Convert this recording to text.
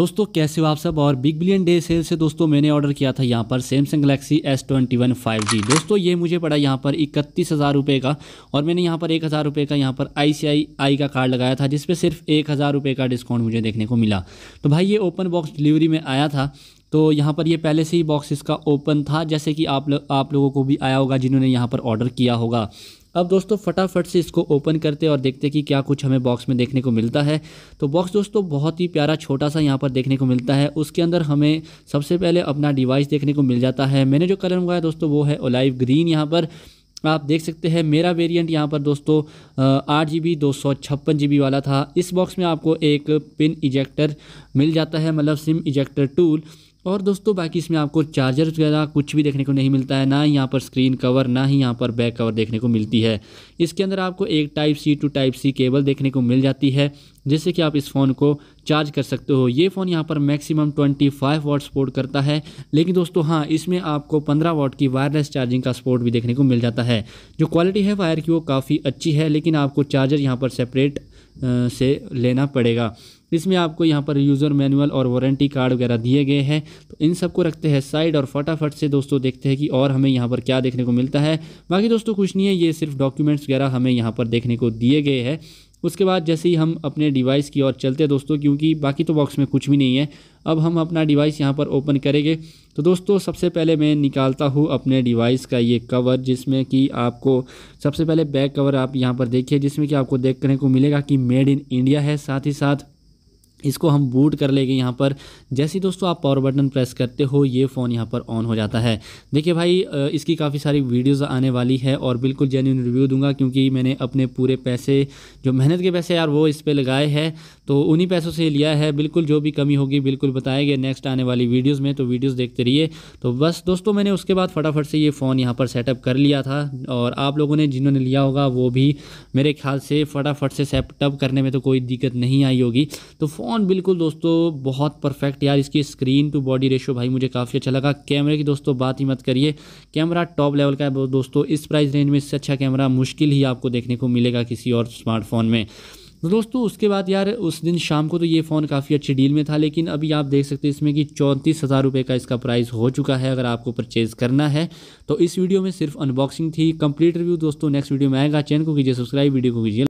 दोस्तों कैसे हो आप सब और बिग बिलियन डे सेल से दोस्तों मैंने ऑर्डर किया था यहाँ पर Samsung Galaxy S twenty one five G दोस्तों ये मुझे पड़ा यहाँ पर इकतीस हज़ार रुपये का और मैंने यहाँ पर एक हज़ार रुपये का यहाँ पर आई सी आई आई का कार्ड लगाया था जिसपे सिर्फ एक हज़ार रुपये का डिस्काउंट मुझे देखने को मिला तो भाई ये ओपन बॉक्स डिलीवरी में आया था तो यहाँ पर ये पहले से ही बॉक्स इसका ओपन था जैसे कि आप लोग आप लोगों को भी आया होगा जिन्होंने यहाँ पर ऑर्डर किया होगा अब दोस्तों फटाफट से इसको ओपन करते और देखते कि क्या कुछ हमें बॉक्स में देखने को मिलता है तो बॉक्स दोस्तों बहुत ही प्यारा छोटा सा यहाँ पर देखने को मिलता है उसके अंदर हमें सबसे पहले अपना डिवाइस देखने को मिल जाता है मैंने जो कलर मंगाया दोस्तों वो है ओलाइव ग्रीन यहाँ पर आप देख सकते हैं मेरा वेरिएंट यहाँ पर दोस्तों आठ जी बी दो सौ छप्पन जी बी वाला था इस बॉक्स में आपको एक पिन इजेक्टर मिल जाता है मतलब सिम इजेक्टर टूल और दोस्तों बाकी इसमें आपको चार्जर वगैरह कुछ भी देखने को नहीं मिलता है ना ही यहाँ पर स्क्रीन कवर ना ही यहाँ पर बैक कवर देखने को मिलती है इसके अंदर आपको एक type C to type C cable देखने को मिल जाती है जिससे कि आप इस फ़ोन को चार्ज कर सकते हो ये फ़ोन यहाँ पर मैक्सिमम 25 फाइव वाट सपोर्ट करता है लेकिन दोस्तों हाँ इसमें आपको 15 वाट की वायरलेस चार्जिंग का सपोर्ट भी देखने को मिल जाता है जो क्वालिटी है वायर की वो काफ़ी अच्छी है लेकिन आपको चार्जर यहाँ पर सेपरेट से लेना पड़ेगा इसमें आपको यहाँ पर यूज़र मैनुअल और वारंटी कार्ड वगैरह दिए गए हैं तो इन सबको रखते हैं साइड और फटाफट से दोस्तों देखते हैं कि और हमें यहाँ पर क्या देखने को मिलता है बाकी दोस्तों कुछ नहीं है ये सिर्फ डॉक्यूमेंट्स वगैरह हमें यहाँ पर देखने को दिए गए हैं उसके बाद जैसे ही हम अपने डिवाइस की ओर चलते हैं दोस्तों क्योंकि बाकी तो बॉक्स में कुछ भी नहीं है अब हम अपना डिवाइस यहाँ पर ओपन करेंगे तो दोस्तों सबसे पहले मैं निकालता हूँ अपने डिवाइस का ये कवर जिसमें कि आपको सबसे पहले बैक कवर आप यहाँ पर देखिए जिसमें कि आपको देखने को मिलेगा कि मेड इन इंडिया है साथ ही साथ इसको हम बूट कर लेंगे यहाँ पर जैसे ही दोस्तों आप पावर बटन प्रेस करते हो ये फ़ोन यहाँ पर ऑन हो जाता है देखिए भाई इसकी काफ़ी सारी वीडियोस आने वाली है और बिल्कुल जेन्यून रिव्यू दूंगा क्योंकि मैंने अपने पूरे पैसे जो मेहनत के पैसे यार वो इस पर लगाए हैं तो उन्हीं पैसों से लिया है बिल्कुल जो भी कमी होगी बिल्कुल बताएंगे नेक्स्ट आने वाली वीडियोज़ में तो वीडियोज़ देखते रहिए तो बस दोस्तों मैंने उसके बाद फटाफट से ये फ़ोन यहाँ पर सेटअप कर लिया था और आप लोगों ने जिन्होंने लिया होगा वो भी मेरे ख्याल से फटाफट से सेटअप करने में तो कोई दिक्कत नहीं आई होगी तो फ़ोन फ़ोन बिल्कुल दोस्तों बहुत परफेक्ट यार इसकी स्क्रीन टू बॉडी रेशो भाई मुझे काफ़ी अच्छा लगा कैमरे की दोस्तों बात ही मत करिए कैमरा टॉप लेवल का है दोस्तों इस प्राइस रेंज में इससे अच्छा कैमरा मुश्किल ही आपको देखने को मिलेगा किसी और स्मार्टफोन में तो दोस्तों उसके बाद यार उस दिन शाम को तो ये फ़ोन काफ़ी अच्छी डील में था लेकिन अभी आप देख सकते हैं इसमें कि चौंतीस हज़ार रुपये का इसका प्राइस हो चुका है अगर आपको परचेज़ करना है तो इस वीडियो में सिर्फ अनबॉक्सिंग थी कंप्लीट रिव्यू दोस्तों नेक्स्ट वीडियो में आएगा चैनल को कीजिए सब्सक्राइब वीडियो को कीजिए